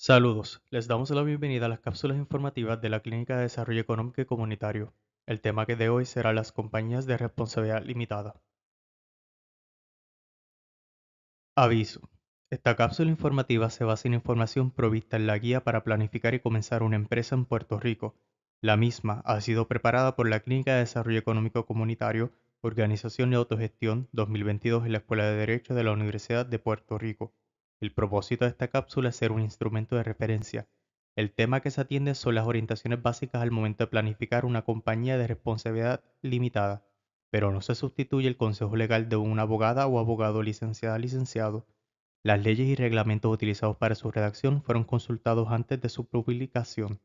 Saludos, les damos la bienvenida a las cápsulas informativas de la Clínica de Desarrollo Económico y Comunitario. El tema que de hoy será las compañías de responsabilidad limitada. Aviso. Esta cápsula informativa se basa en información provista en la guía para planificar y comenzar una empresa en Puerto Rico. La misma ha sido preparada por la Clínica de Desarrollo Económico Comunitario, Organización y Autogestión 2022 en la Escuela de Derecho de la Universidad de Puerto Rico. El propósito de esta cápsula es ser un instrumento de referencia. El tema que se atiende son las orientaciones básicas al momento de planificar una compañía de responsabilidad limitada, pero no se sustituye el consejo legal de una abogada o abogado licenciada licenciado. Las leyes y reglamentos utilizados para su redacción fueron consultados antes de su publicación.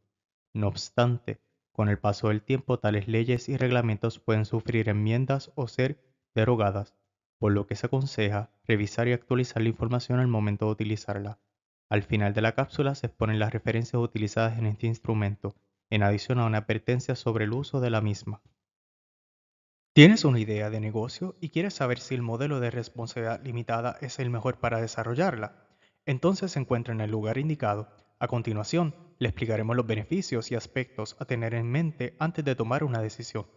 No obstante, con el paso del tiempo tales leyes y reglamentos pueden sufrir enmiendas o ser derogadas por lo que se aconseja revisar y actualizar la información al momento de utilizarla. Al final de la cápsula se exponen las referencias utilizadas en este instrumento, en adición a una advertencia sobre el uso de la misma. ¿Tienes una idea de negocio y quieres saber si el modelo de responsabilidad limitada es el mejor para desarrollarla? Entonces se encuentra en el lugar indicado. A continuación, le explicaremos los beneficios y aspectos a tener en mente antes de tomar una decisión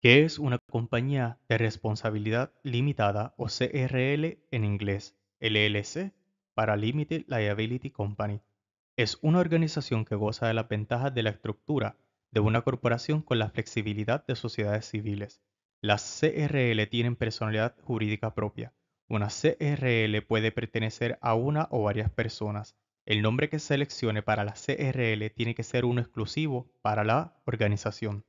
que es una compañía de responsabilidad limitada o CRL en inglés, LLC para Limited Liability Company. Es una organización que goza de las ventajas de la estructura de una corporación con la flexibilidad de sociedades civiles. Las CRL tienen personalidad jurídica propia. Una CRL puede pertenecer a una o varias personas. El nombre que seleccione para la CRL tiene que ser uno exclusivo para la organización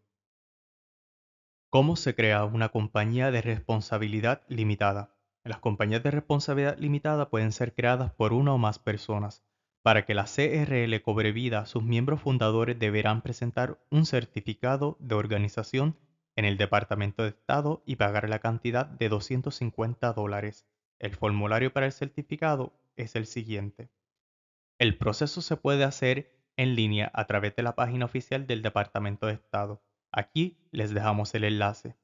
cómo se crea una compañía de responsabilidad limitada. Las compañías de responsabilidad limitada pueden ser creadas por una o más personas. Para que la CRL cobre vida, sus miembros fundadores deberán presentar un certificado de organización en el Departamento de Estado y pagar la cantidad de 250 dólares. El formulario para el certificado es el siguiente. El proceso se puede hacer en línea a través de la página oficial del Departamento de Estado. Aquí les dejamos el enlace.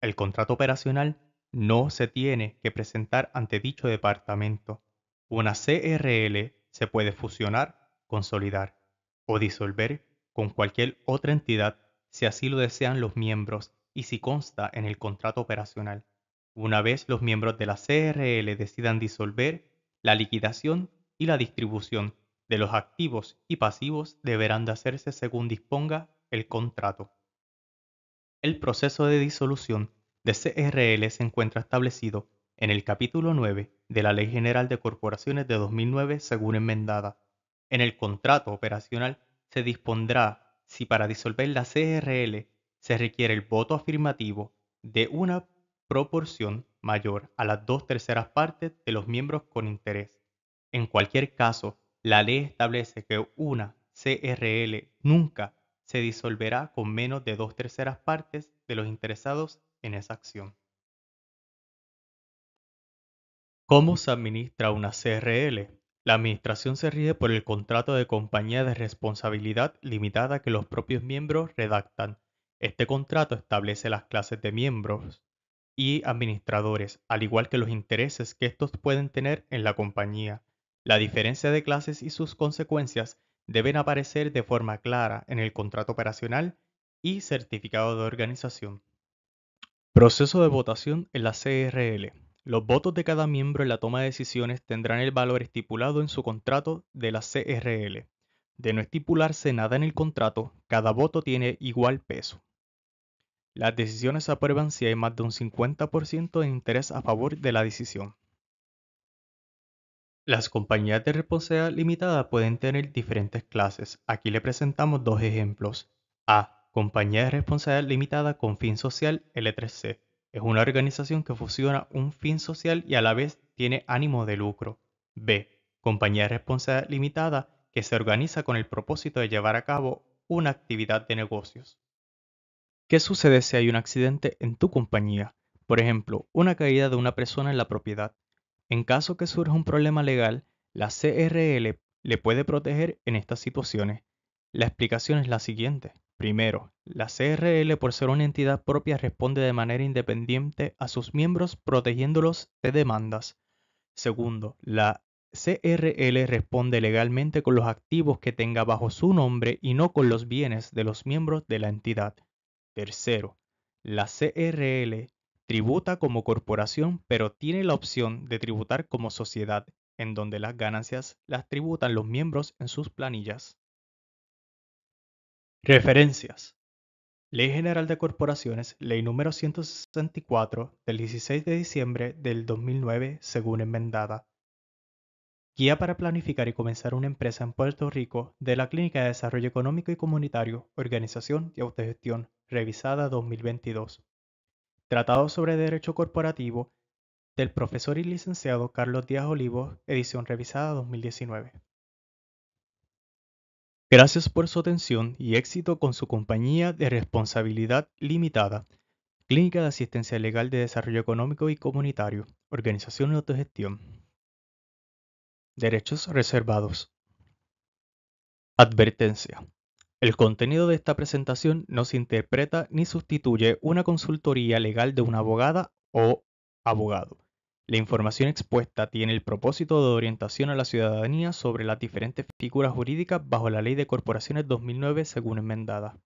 El contrato operacional no se tiene que presentar ante dicho departamento. Una CRL se puede fusionar, consolidar o disolver con cualquier otra entidad si así lo desean los miembros y si consta en el contrato operacional. Una vez los miembros de la CRL decidan disolver, la liquidación y la distribución de los activos y pasivos deberán de hacerse según disponga el contrato. El proceso de disolución de CRL se encuentra establecido en el capítulo 9 de la Ley General de Corporaciones de 2009 según enmendada. En el contrato operacional se dispondrá si para disolver la CRL se requiere el voto afirmativo de una proporción mayor a las dos terceras partes de los miembros con interés. En cualquier caso, la ley establece que una CRL nunca se disolverá con menos de dos terceras partes de los interesados en esa acción. ¿Cómo se administra una CRL? La administración se rige por el contrato de compañía de responsabilidad limitada que los propios miembros redactan. Este contrato establece las clases de miembros y administradores, al igual que los intereses que estos pueden tener en la compañía. La diferencia de clases y sus consecuencias deben aparecer de forma clara en el contrato operacional y certificado de organización. Proceso de votación en la CRL. Los votos de cada miembro en la toma de decisiones tendrán el valor estipulado en su contrato de la CRL. De no estipularse nada en el contrato, cada voto tiene igual peso. Las decisiones se aprueban si hay más de un 50% de interés a favor de la decisión. Las compañías de responsabilidad limitada pueden tener diferentes clases. Aquí le presentamos dos ejemplos. A. Compañía de responsabilidad limitada con fin social L3C. Es una organización que fusiona un fin social y a la vez tiene ánimo de lucro. B. Compañía de responsabilidad limitada que se organiza con el propósito de llevar a cabo una actividad de negocios. ¿Qué sucede si hay un accidente en tu compañía? Por ejemplo, una caída de una persona en la propiedad. En caso que surja un problema legal, la CRL le puede proteger en estas situaciones. La explicación es la siguiente. Primero, la CRL por ser una entidad propia responde de manera independiente a sus miembros protegiéndolos de demandas. Segundo, la CRL responde legalmente con los activos que tenga bajo su nombre y no con los bienes de los miembros de la entidad. Tercero, la CRL Tributa como corporación, pero tiene la opción de tributar como sociedad, en donde las ganancias las tributan los miembros en sus planillas. Referencias. Ley General de Corporaciones, Ley número 164 del 16 de diciembre del 2009, según enmendada. Guía para planificar y comenzar una empresa en Puerto Rico de la Clínica de Desarrollo Económico y Comunitario, Organización y Autogestión, revisada 2022. Tratado sobre Derecho Corporativo del profesor y licenciado Carlos Díaz Olivos, edición revisada 2019. Gracias por su atención y éxito con su compañía de responsabilidad limitada, Clínica de Asistencia Legal de Desarrollo Económico y Comunitario, Organización de Autogestión. Derechos reservados. Advertencia. El contenido de esta presentación no se interpreta ni sustituye una consultoría legal de una abogada o abogado. La información expuesta tiene el propósito de orientación a la ciudadanía sobre las diferentes figuras jurídicas bajo la Ley de Corporaciones 2009 según enmendada.